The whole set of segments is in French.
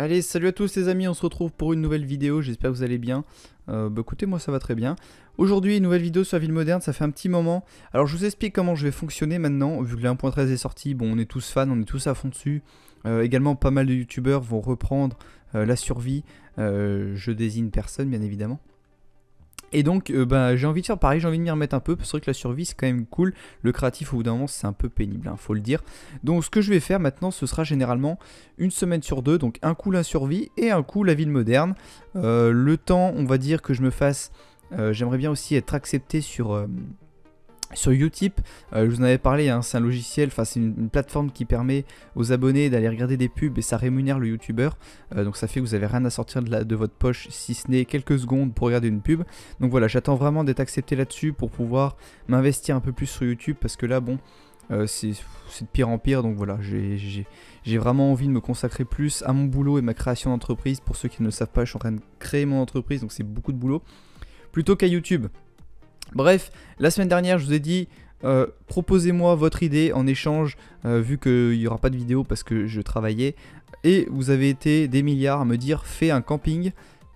Allez, salut à tous les amis, on se retrouve pour une nouvelle vidéo, j'espère que vous allez bien. Euh, bah écoutez, moi ça va très bien. Aujourd'hui, nouvelle vidéo sur Ville Moderne, ça fait un petit moment. Alors je vous explique comment je vais fonctionner maintenant, vu que la 1.13 est sortie, bon on est tous fans, on est tous à fond dessus. Euh, également, pas mal de youtubeurs vont reprendre euh, la survie, euh, je désigne personne bien évidemment. Et donc, euh, bah, j'ai envie de faire pareil, j'ai envie de m'y remettre un peu, parce que, la survie c'est quand même cool. Le créatif, au bout d'un moment, c'est un peu pénible, il hein, faut le dire. Donc, ce que je vais faire maintenant, ce sera généralement une semaine sur deux. Donc, un coup la survie et un coup la ville moderne. Euh, le temps, on va dire que je me fasse. Euh, j'aimerais bien aussi être accepté sur. Sur Utip, euh, je vous en avais parlé, hein, c'est un logiciel, enfin c'est une, plateforme qui permet aux abonnés d'aller regarder des pubs et ça rémunère le youtubeur. Euh, donc ça fait que vous n'avez rien à sortir de, votre poche si ce n'est quelques secondes pour regarder une pub. Donc voilà, j'attends vraiment d'être accepté là-dessus pour pouvoir m'investir un peu plus sur YouTube parce que là, bon, euh, c'est de pire en pire. Donc voilà, j'ai vraiment envie de me consacrer plus à mon boulot et ma création d'entreprise. Pour ceux qui ne le savent pas, je suis en train de créer mon entreprise, donc c'est beaucoup de boulot. Plutôt qu'à YouTube. Bref, la semaine dernière, je vous ai dit, euh, proposez-moi votre idée en échange, euh, vu qu'il n'y aura pas de vidéo parce que je travaillais. Et vous avez été des milliards à me dire, fais un camping.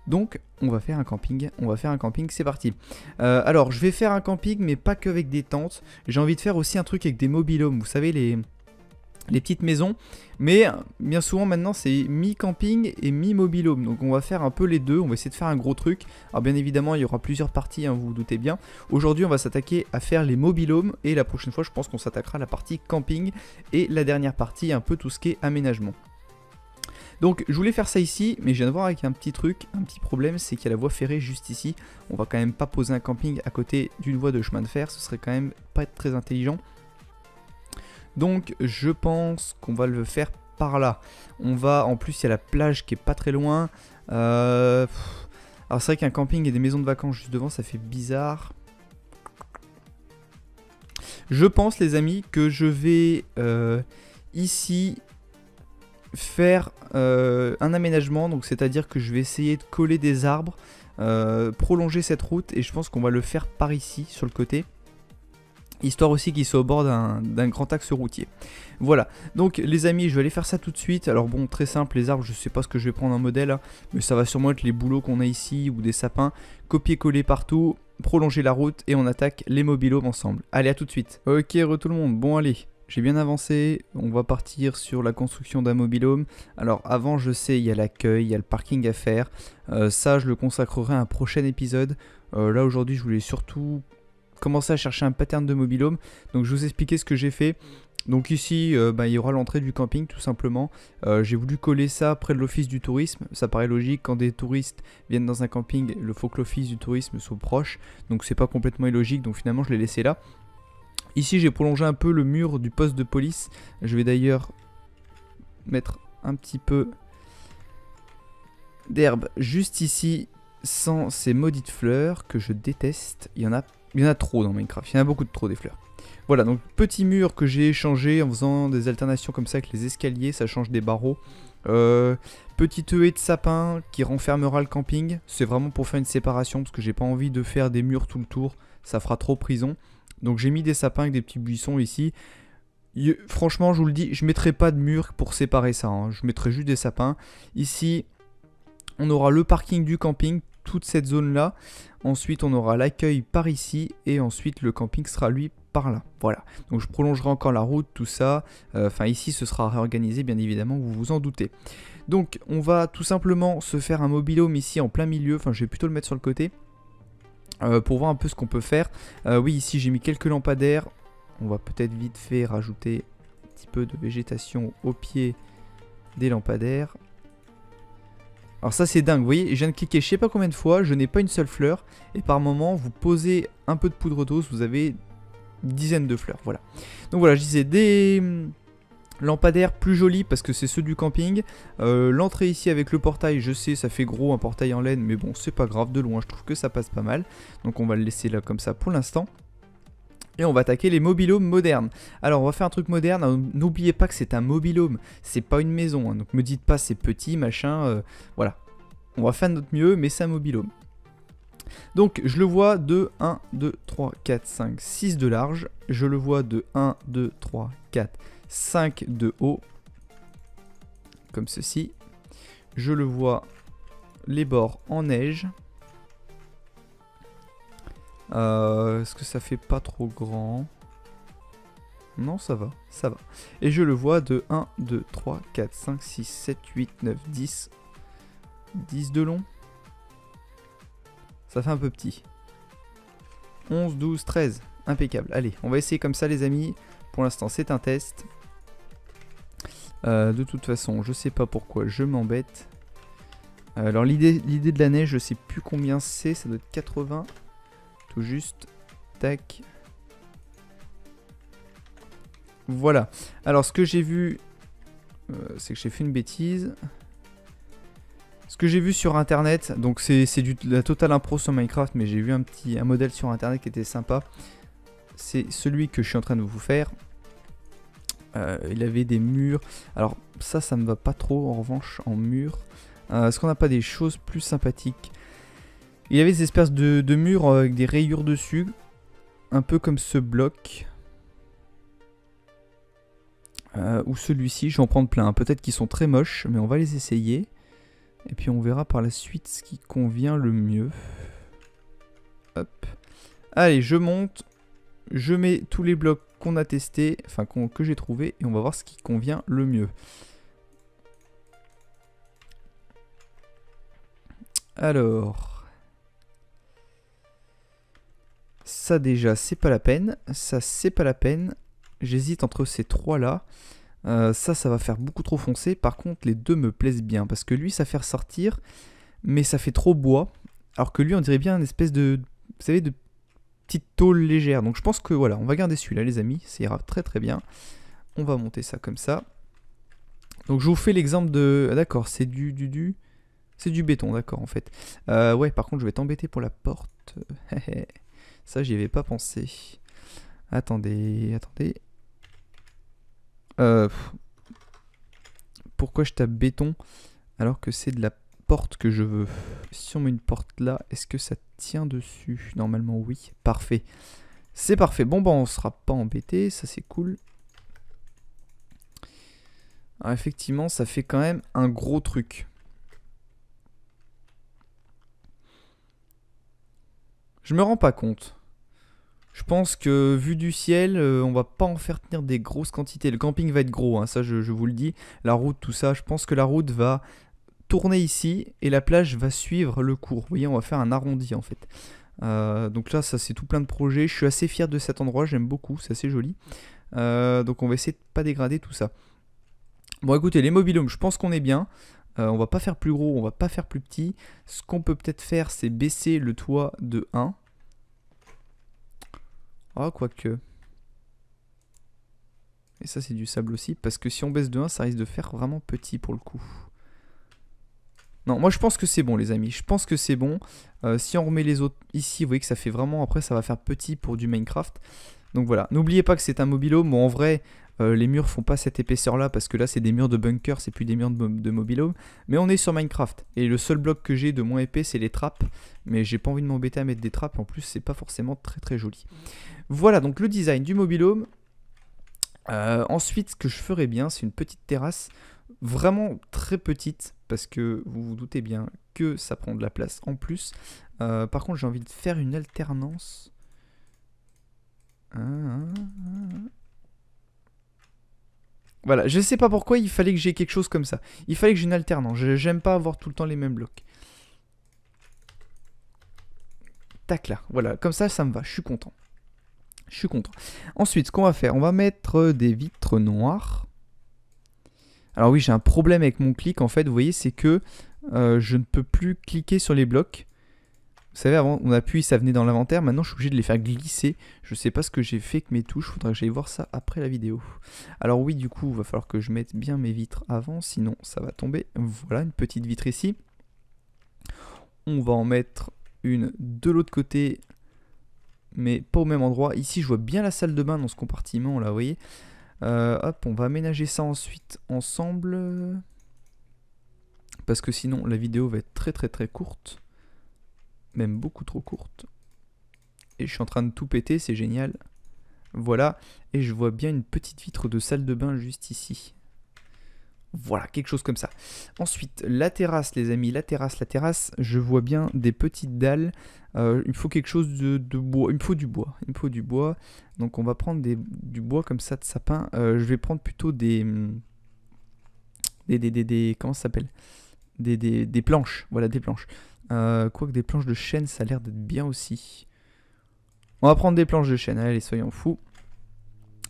Donc, on va faire un camping, on va faire un camping, c'est parti. Euh, alors, je vais faire un camping, mais pas qu'avec des tentes. J'ai envie de faire aussi un truc avec des mobilhomes, vous savez, les, les petites maisons. Mais bien souvent maintenant c'est mi-camping et mi mobil-home. Donc on va faire un peu les deux, on va essayer de faire un gros truc. Alors bien évidemment il y aura plusieurs parties, hein, vous vous doutez bien. Aujourd'hui on va s'attaquer à faire les home et la prochaine fois je pense qu'on s'attaquera à la partie camping et la dernière partie un peu tout ce qui est aménagement. Donc je voulais faire ça ici, mais je viens de voir avec un petit truc, un petit problème, c'est qu'il y a la voie ferrée juste ici. On va quand même pas poser un camping à côté d'une voie de chemin de fer, ce serait quand même pas très intelligent. Donc je pense qu'on va le faire par là. On va, en plus il y a la plage qui est pas très loin. Euh, alors c'est vrai qu'un camping et des maisons de vacances juste devant, ça fait bizarre. Je pense les amis que je vais euh, ici faire euh, un aménagement, donc c'est-à-dire que je vais essayer de coller des arbres, prolonger cette route et je pense qu'on va le faire par ici sur le côté histoire aussi qu'il soit au bord d'un grand axe routier. Voilà, donc les amis, je vais aller faire ça tout de suite. Alors bon, très simple, les arbres, je sais pas ce que je vais prendre en modèle, hein, mais ça va sûrement être les bouleaux qu'on a ici ou des sapins. Copier-coller partout, prolonger la route et on attaque les mobilhomes ensemble. Allez, à tout de suite. Ok, re tout le monde, bon allez, j'ai bien avancé, on va partir sur la construction d'un mobilhome. Alors avant je sais, il y a l'accueil, il y a le parking à faire, euh, ça je le consacrerai à un prochain épisode. Euh, là aujourd'hui je voulais surtout commencer à chercher un pattern de home Donc je vous expliquais ce que j'ai fait. Donc ici, euh, bah, il y aura l'entrée du camping tout simplement. Euh, j'ai voulu coller ça près de l'office du tourisme. Ça paraît logique, quand des touristes viennent dans un camping, le faut que l'office du tourisme soit proche. Donc c'est pas complètement illogique, donc finalement je l'ai laissé là. Ici j'ai prolongé un peu le mur du poste de police. Je vais d'ailleurs mettre un petit peu d'herbe juste ici sans ces maudites fleurs que je déteste. Il y en a il y en a trop dans Minecraft, il y en a beaucoup de trop des fleurs. Voilà, donc petit mur que j'ai échangé en faisant des alternations comme ça avec les escaliers, ça change des barreaux. Euh, petite haie de sapin qui renfermera le camping, c'est vraiment pour faire une séparation parce que j'ai pas envie de faire des murs tout le tour, ça fera trop prison. Donc j'ai mis des sapins avec des petits buissons ici. franchement, je vous le dis, je mettrai pas de mur pour séparer ça, hein. je mettrai juste des sapins. Ici, on aura le parking du camping toute cette zone-là. Ensuite, on aura l'accueil par ici et ensuite le camping sera lui par là. Voilà. Donc je prolongerai encore la route, tout ça. Euh, enfin ici, ce sera réorganisé, bien évidemment, vous vous en doutez. Donc on va tout simplement se faire un mobilhome ici en plein milieu. Enfin, je vais plutôt le mettre sur le côté. Euh, pour voir un peu ce qu'on peut faire. Euh, oui, ici j'ai mis quelques lampadaires. On va peut-être vite fait rajouter un petit peu de végétation au pied des lampadaires. Alors ça c'est dingue, vous voyez, je viens de cliquer je sais pas combien de fois, je n'ai pas une seule fleur. Et par moment, vous posez un peu de poudre d'os, vous avez dizaines de fleurs, voilà. Donc voilà, je disais des hum, lampadaires plus jolis parce que c'est ceux du camping. Euh, l'entrée ici avec le portail, je sais, ça fait gros un portail en laine, mais bon, c'est pas grave, de loin, je trouve que ça passe pas mal. Donc on va le laisser là comme ça pour l'instant. Et on va attaquer les mobilhomes modernes. Alors on va faire un truc moderne, hein, n'oubliez pas que c'est un mobilhome, c'est pas une maison, hein. donc me dites pas c'est petit, machin, euh, voilà. On va faire de notre mieux, mais c'est un mobilhome. Donc je le vois de 1, 2, 3, 4, 5, 6 de large, je le vois de 1, 2, 3, 4, 5 de haut, comme ceci. Je le vois les bords en neige, euh, est-ce que ça fait pas trop grand Non, ça va, ça va. Et je le vois de 1, 2, 3, 4, 5, 6, 7, 8, 9, 10. 10 de long. Ça fait un peu petit. 11, 12, 13. Impeccable. Allez, on va essayer comme ça les amis. Pour l'instant, c'est un test. Euh, de toute façon, je sais pas pourquoi je m'embête. Alors l'idée de la neige, je sais plus combien c'est, ça doit être 80 juste. Tac. Voilà. Alors, ce que j'ai vu, euh, c'est que j'ai fait une bêtise. Ce que j'ai vu sur internet, donc c'est du la totale impro sur Minecraft, mais j'ai vu un petit un modèle sur internet qui était sympa. C'est celui que je suis en train de vous faire. Euh, il avait des murs. Alors ça, ça me va pas trop en revanche en mur. Euh, est-ce qu'on n'a pas des choses plus sympathiques il y avait des espèces de, murs euh, avec des rayures dessus. Un peu comme ce bloc. Euh, ou celui-ci, je vais en prendre plein. Peut-être qu'ils sont très moches, mais on va les essayer. Et puis on verra par la suite ce qui convient le mieux. Hop. Allez, je monte. Je mets tous les blocs qu'on a testés, enfin que j'ai trouvé, et on va voir ce qui convient le mieux. Alors... Ça déjà, c'est pas la peine. Ça, c'est pas la peine. J'hésite entre ces trois-là. Euh, ça, ça va faire beaucoup trop foncé. Par contre, les deux me plaisent bien. Parce que lui, ça fait ressortir, mais ça fait trop bois. Alors que lui, on dirait bien une espèce de... Vous savez, de petite tôle légère. Donc je pense que voilà, on va garder celui-là, les amis. Ça ira très très bien. On va monter ça comme ça. Donc je vous fais l'exemple de... Ah, d'accord, c'est du... du, du... C'est du béton, d'accord, en fait. Euh, ouais, par contre, je vais t'embêter pour la porte. Ça, j'y avais pas pensé. Attendez, attendez. Euh, pourquoi je tape béton alors que c'est de la porte que je veux Si on met une porte là, est-ce que ça tient dessus Normalement, oui. Parfait. C'est parfait. Bon, ben, on sera pas embêté. Ça, c'est cool. effectivement, ça fait quand même un gros truc. Je me rends pas compte. Je pense que vu du ciel, euh, on va pas en faire tenir des grosses quantités. Le camping va être gros, hein, ça je, vous le dis. La route, tout ça, je pense que la route va tourner ici et la plage va suivre le cours. Vous voyez, on va faire un arrondi en fait. Euh, donc là, ça c'est tout plein de projets. Je suis assez fier de cet endroit, j'aime beaucoup, c'est assez joli. Euh, donc on va essayer de pas dégrader tout ça. Bon écoutez, les mobilhomes, je pense qu'on est bien. Euh, on va pas faire plus gros, on va pas faire plus petit. Ce qu'on peut peut-être faire, c'est baisser le toit de 1. Ah, quoique. Et ça, c'est du sable aussi, parce que si on baisse de 1, ça risque de faire vraiment petit pour le coup. Non, moi je pense que c'est bon les amis, je pense que c'est bon. Euh, si on remet les autres ici, vous voyez que ça fait vraiment, après ça va faire petit pour du Minecraft. Donc voilà, n'oubliez pas que c'est un mobilo, mais en vrai euh, les murs font pas cette épaisseur là parce que là c'est des murs de bunker, c'est plus des murs de, mobile home. Mais on est sur Minecraft et le seul bloc que j'ai de moins épais c'est les trappes. Mais j'ai pas envie de m'embêter à mettre des trappes en plus c'est pas forcément très très joli. Voilà donc le design du mobile euh, home. ensuite ce que je ferais bien c'est une petite terrasse vraiment très petite parce que vous vous doutez bien que ça prend de la place en plus. Euh, par contre j'ai envie de faire une alternance. Ah, ah, ah, voilà, je sais pas pourquoi il fallait que j'ai quelque chose comme ça. Il fallait que j'ai une alternance. J'aime pas avoir tout le temps les mêmes blocs. Tac là, voilà, comme ça, ça me va, je suis content. Je suis content. Ensuite, ce qu'on va faire, on va mettre des vitres noires. Alors oui, j'ai un problème avec mon clic, en fait, vous voyez, c'est que euh, je ne peux plus cliquer sur les blocs. Vous savez, avant, on appuie, ça venait dans l'inventaire. Maintenant, je suis obligé de les faire glisser. Je ne sais pas ce que j'ai fait avec mes touches. Il Faudra que j'aille voir ça après la vidéo. Alors oui, du coup, il va falloir que je mette bien mes vitres avant. Sinon, ça va tomber. Voilà, une petite vitre ici. On va en mettre une de l'autre côté. Mais pas au même endroit. Ici, je vois bien la salle de bain dans ce compartiment. Là, vous voyez. Euh, hop, on va aménager ça ensuite ensemble. Parce que sinon, la vidéo va être très très très courte même beaucoup trop courte. Et je suis en train de tout péter, c'est génial. Voilà, et je vois bien une petite vitre de salle de bain juste ici. Voilà, quelque chose comme ça. Ensuite, la terrasse, les amis, la terrasse, la terrasse, je vois bien des petites dalles. Euh, il me faut quelque chose de, bois, il me faut du bois, il me faut du bois. Donc on va prendre du bois comme ça de sapin. Euh, je vais prendre plutôt des... Des... des, des, comment ça s'appelle des, des, des planches, voilà, des planches. Euh, quoique des planches de chêne, ça a l'air d'être bien aussi. On va prendre des planches de chêne, allez, soyons fous.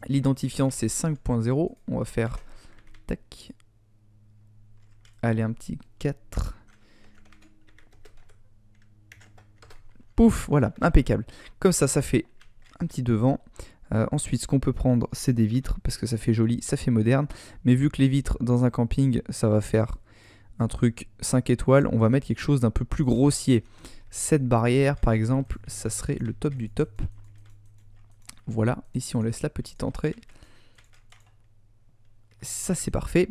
L'identifiant, c'est 5.0. On va faire... Tac. Allez, un petit 4. Pouf, voilà, impeccable. Comme ça, ça fait un petit devant. Euh, ensuite, ce qu'on peut prendre, c'est des vitres, parce que ça fait joli, ça fait moderne. Mais vu que les vitres dans un camping, ça va faire un truc 5 étoiles, on va mettre quelque chose d'un peu plus grossier. Cette barrière, par exemple, ça serait le top du top. Voilà, ici on laisse la petite entrée. Ça c'est parfait.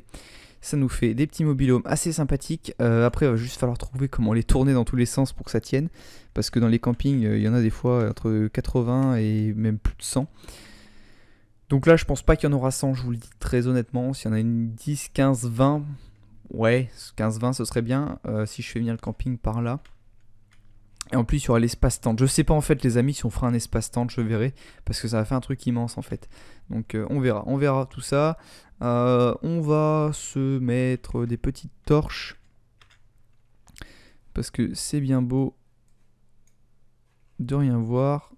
Ça nous fait des petits mobilhomes assez sympathiques. Euh, après, il va juste falloir trouver comment les tourner dans tous les sens pour que ça tienne. Parce que dans les campings, euh, il y en a des fois entre 80 et même plus de 100. Donc là, je pense pas qu'il y en aura 100, je vous le dis très honnêtement. S'il y en a une 10, 15, 20, ouais, 15-20, ce serait bien euh, si je fais venir le camping par là. Et en plus, il y aura l'espace tente. Je sais pas en fait, les amis, si on fera un espace tente, je verrai. Parce que ça va faire un truc immense en fait. Donc euh, on verra, on verra tout ça. Euh, on va se mettre des petites torches. Parce que c'est bien beau de rien voir.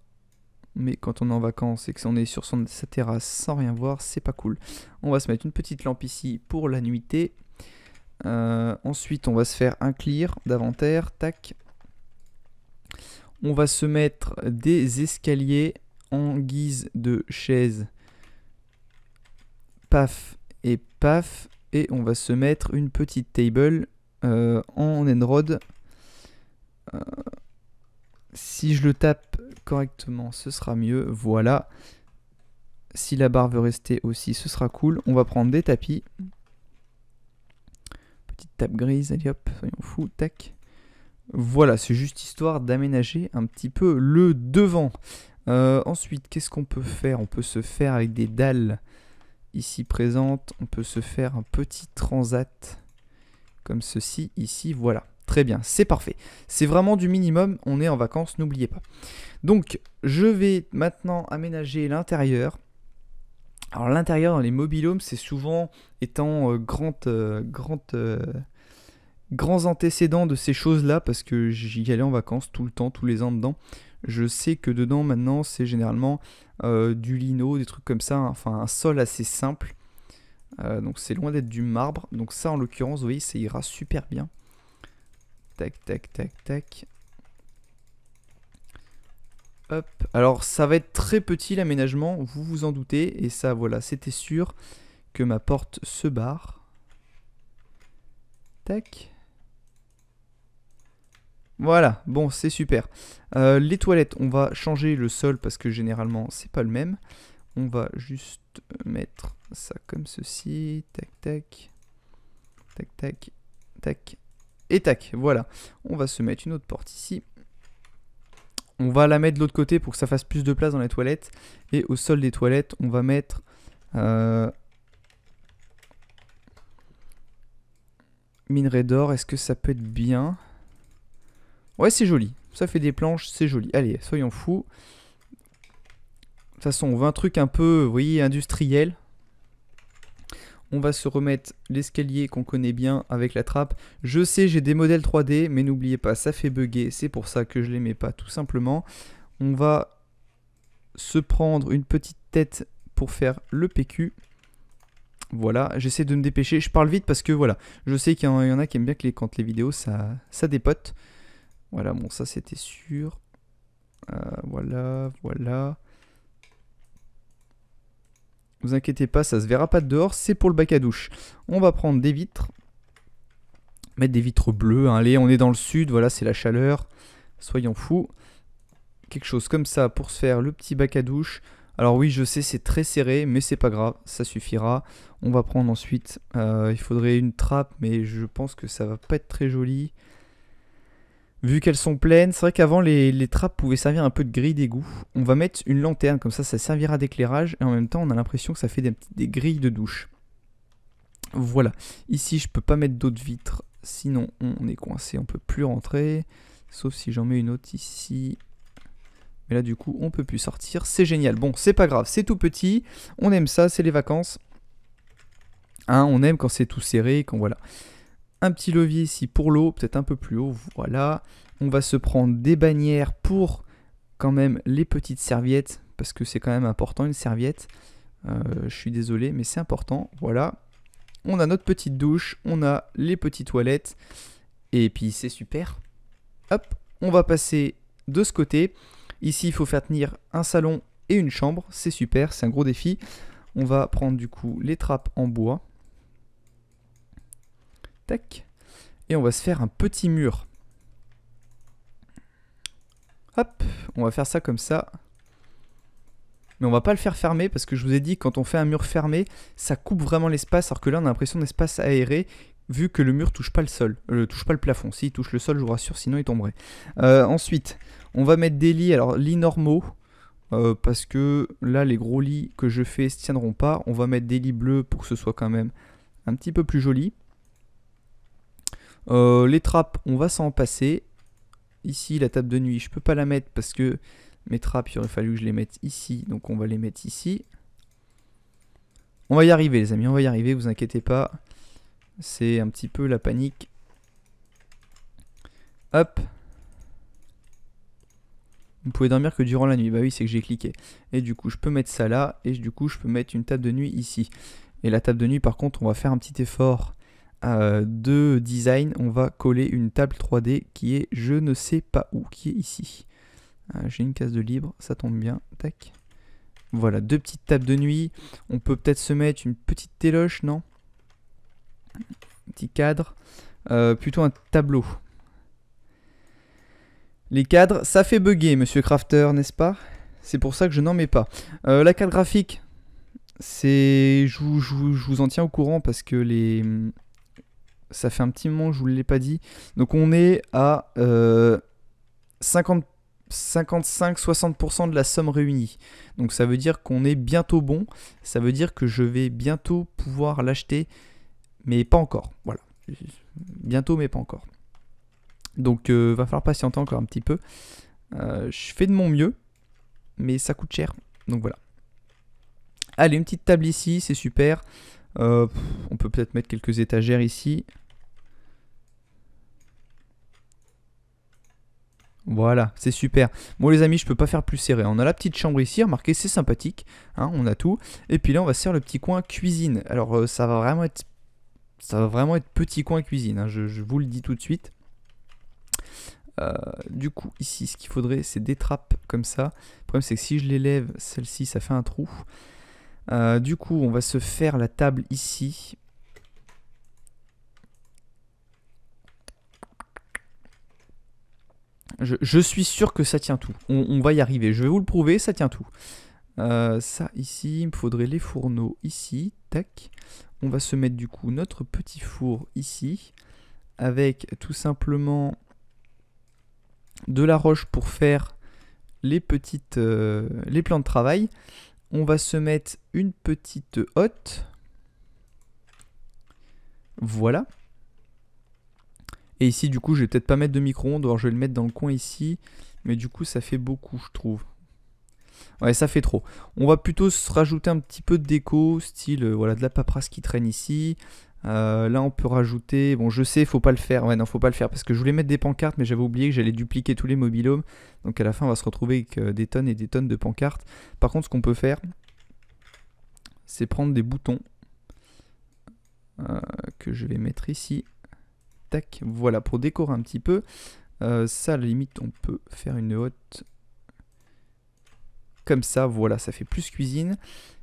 Mais quand on est en vacances et que on est sur sa terrasse sans rien voir, c'est pas cool. On va se mettre une petite lampe ici pour la nuitée. Euh, ensuite, on va se faire un clear d'inventaire. Tac. On va se mettre des escaliers en guise de chaise. Paf et paf. Et on va se mettre une petite table euh, en Enrod. Euh, si je le tape correctement, ce sera mieux. Voilà. Si la barre veut rester aussi, ce sera cool. On va prendre des tapis. Petite tape grise, allez hop, soyons fous, tac. Voilà, c'est juste histoire d'aménager un petit peu le devant. Euh, ensuite, qu'est-ce qu'on peut faire On peut se faire avec des dalles ici présentes. On peut se faire un petit transat comme ceci, ici, voilà. Très bien, c'est parfait. C'est vraiment du minimum, on est en vacances, n'oubliez pas. Donc, je vais maintenant aménager l'intérieur. Alors l'intérieur dans les mobilhomes, c'est souvent étant euh, grand, euh, grand euh, grands antécédents de ces choses-là, parce que j'y allais en vacances tout le temps, tous les ans dedans. Je sais que dedans maintenant, c'est généralement du lino, des trucs comme ça, hein, enfin un sol assez simple. donc c'est loin d'être du marbre. Donc ça, en l'occurrence, vous voyez, ça ira super bien. Tac, tac, tac, tac. Alors ça va être très petit l'aménagement, vous vous en doutez. Et ça voilà, c'était sûr que ma porte se barre. Tac. Voilà, bon c'est super. Euh, les toilettes, on va changer le sol parce que généralement c'est pas le même. On va juste mettre ça comme ceci. Tac, tac. Tac, tac. Tac. Et tac. Voilà. On va se mettre une autre porte ici. On va la mettre de l'autre côté pour que ça fasse plus de place dans les toilettes. Et au sol des toilettes, on va mettre... Euh, minerai d'or, est-ce que ça peut être bien Ouais, c'est joli. Ça fait des planches, c'est joli. Allez, soyons fous. De toute façon, on veut un truc un peu, vous voyez, industriel. On va se remettre l'escalier qu'on connaît bien avec la trappe. Je sais, j'ai des modèles 3D, mais n'oubliez pas, ça fait bugger. C'est pour ça que je les mets pas, tout simplement. On va se prendre une petite tête pour faire le PQ. Voilà, j'essaie de me dépêcher. Je parle vite parce que voilà, je sais qu'il y en a qui aiment bien que les, quand les vidéos ça, ça dépote. Voilà, bon, ça c'était sûr. Euh, voilà, voilà. Vous inquiétez pas, ça se verra pas de dehors, c'est pour le bac à douche. On va prendre des vitres. Mettre des vitres bleues, hein. allez, on est dans le sud, voilà, c'est la chaleur. Soyons fous. Quelque chose comme ça pour se faire le petit bac à douche. Alors oui, je sais, c'est très serré, mais c'est pas grave, ça suffira. On va prendre ensuite, euh, il faudrait une trappe, mais je pense que ça va pas être très joli. Vu qu'elles sont pleines, c'est vrai qu'avant les, les, trappes pouvaient servir un peu de grille d'égout. On va mettre une lanterne, comme ça ça servira d'éclairage et en même temps on a l'impression que ça fait des, grilles de douche. Voilà, ici je peux pas mettre d'autres vitres, sinon on est coincé, on peut plus rentrer. Sauf si j'en mets une autre ici. Mais là du coup on peut plus sortir, c'est génial. Bon c'est pas grave, c'est tout petit, on aime ça, c'est les vacances. Hein, on aime quand c'est tout serré, quand voilà un petit levier ici pour l'eau, peut-être un peu plus haut, voilà. On va se prendre des bannières pour quand même les petites serviettes, parce que c'est quand même important une serviette. Euh, je suis désolé, mais c'est important, voilà. On a notre petite douche, on a les petites toilettes, et puis c'est super. Hop, on va passer de ce côté. Ici, il faut faire tenir un salon et une chambre, c'est super, c'est un gros défi. On va prendre du coup les trappes en bois, Tac. Et on va se faire un petit mur. Hop, on va faire ça comme ça. Mais on va pas le faire fermer parce que je vous ai dit quand on fait un mur fermé, ça coupe vraiment l'espace alors que là on a l'impression d'espace aéré vu que le mur touche pas le sol, ne euh, touche pas le plafond. S'il touche le sol, je vous rassure, sinon il tomberait. Euh, ensuite, on va mettre des lits, alors lits normaux, euh, parce que là les gros lits que je fais se tiendront pas. On va mettre des lits bleus pour que ce soit quand même un petit peu plus joli. Euh, les trappes, on va s'en passer. Ici, la table de nuit, je peux pas la mettre parce que mes trappes, il aurait fallu que je les mette ici. Donc on va les mettre ici. On va y arriver les amis, on va y arriver, vous inquiétez pas. C'est un petit peu la panique. Hop. Vous pouvez dormir que durant la nuit. Bah oui, c'est que j'ai cliqué. Et du coup, je peux mettre ça là. Et du coup, je peux mettre une table de nuit ici. Et la table de nuit, par contre, on va faire un petit effort euh, de design, on va coller une table 3D qui est je ne sais pas où, qui est ici. Euh, j'ai une case de libre, ça tombe bien. Tac. Voilà, deux petites tables de nuit. On peut peut-être se mettre une petite téloche, non petit cadre. Euh, plutôt un tableau. Les cadres, ça fait bugger, monsieur Crafter, n'est-ce pas C'est pour ça que je n'en mets pas. la carte graphique, c'est. je, vous en tiens au courant parce que les, ça fait un petit moment je vous l'ai pas dit. Donc on est à 55-60% euh, de la somme réunie. Donc ça veut dire qu'on est bientôt bon. Ça veut dire que je vais bientôt pouvoir l'acheter, mais pas encore. Voilà. Bientôt, mais pas encore. Donc euh, va falloir patienter encore un petit peu. Euh, je fais de mon mieux, mais ça coûte cher. Donc voilà. Allez, une petite table ici, c'est super. on peut peut-être mettre quelques étagères ici. Voilà, c'est super. Bon les amis, je peux pas faire plus serré. On a la petite chambre ici, remarquez, c'est sympathique. Hein, on a tout. Et puis là, on va se faire le petit coin cuisine. Alors euh, ça va vraiment être ça va vraiment être petit coin cuisine, hein, je, vous le dis tout de suite. Euh, du coup, ici, ce qu'il faudrait, c'est des trappes comme ça. Le problème, c'est que si je l'élève, celle-ci, ça fait un trou. Euh, du coup, on va se faire la table ici. Je, suis sûr que ça tient tout. On, va y arriver. Je vais vous le prouver, ça tient tout. Euh, ça ici, il me faudrait les fourneaux ici. Tac. On va se mettre du coup notre petit four ici. Avec tout simplement de la roche pour faire les petites euh, les plans de travail. On va se mettre une petite hotte. Voilà. Et ici, du coup, je vais peut-être pas mettre de micro-ondes, alors je vais le mettre dans le coin ici. Mais du coup, ça fait beaucoup, je trouve. Ouais, ça fait trop. On va plutôt se rajouter un petit peu de déco, style euh, voilà de la paperasse qui traîne ici. Euh, là, on peut rajouter. Bon, je sais, faut pas le faire. Ouais, non, faut pas le faire parce que je voulais mettre des pancartes, mais j'avais oublié que j'allais dupliquer tous les mobilhomes. Donc à la fin, on va se retrouver avec euh, des tonnes et des tonnes de pancartes. Par contre, ce qu'on peut faire, c'est prendre des boutons que je vais mettre ici voilà, pour décorer un petit peu. Euh, ça, à la limite, on peut faire une haute comme ça, voilà, ça fait plus cuisine.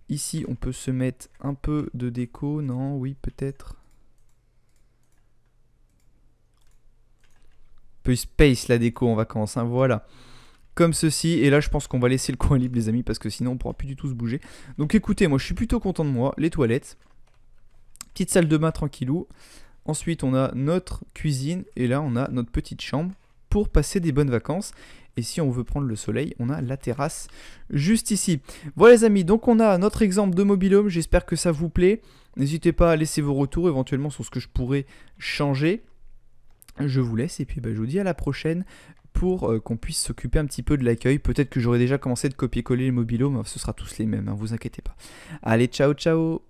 Ici, on peut se mettre un peu de déco, non, oui, peut-être. Peu space la déco en vacances, hein, voilà. Comme ceci, et là je pense qu'on va laisser le coin libre les amis, parce que sinon on pourra plus du tout se bouger. Donc écoutez, moi je suis plutôt content de moi, les toilettes. Petite salle de bain tranquillou. Ensuite, on a notre cuisine et là, on a notre petite chambre pour passer des bonnes vacances. Et si on veut prendre le soleil, on a la terrasse juste ici. Voilà les amis, donc on a notre exemple de mobil-home. J'espère que ça vous plaît. N'hésitez pas à laisser vos retours éventuellement sur ce que je pourrais changer. Je vous laisse et puis bah, je vous dis à la prochaine pour euh, qu'on puisse s'occuper un petit peu de l'accueil. Peut-être que j'aurai déjà commencé de copier-coller les mobilhomes, hein, ce sera tous les mêmes, ne hein, vous inquiétez pas. Allez, ciao ciao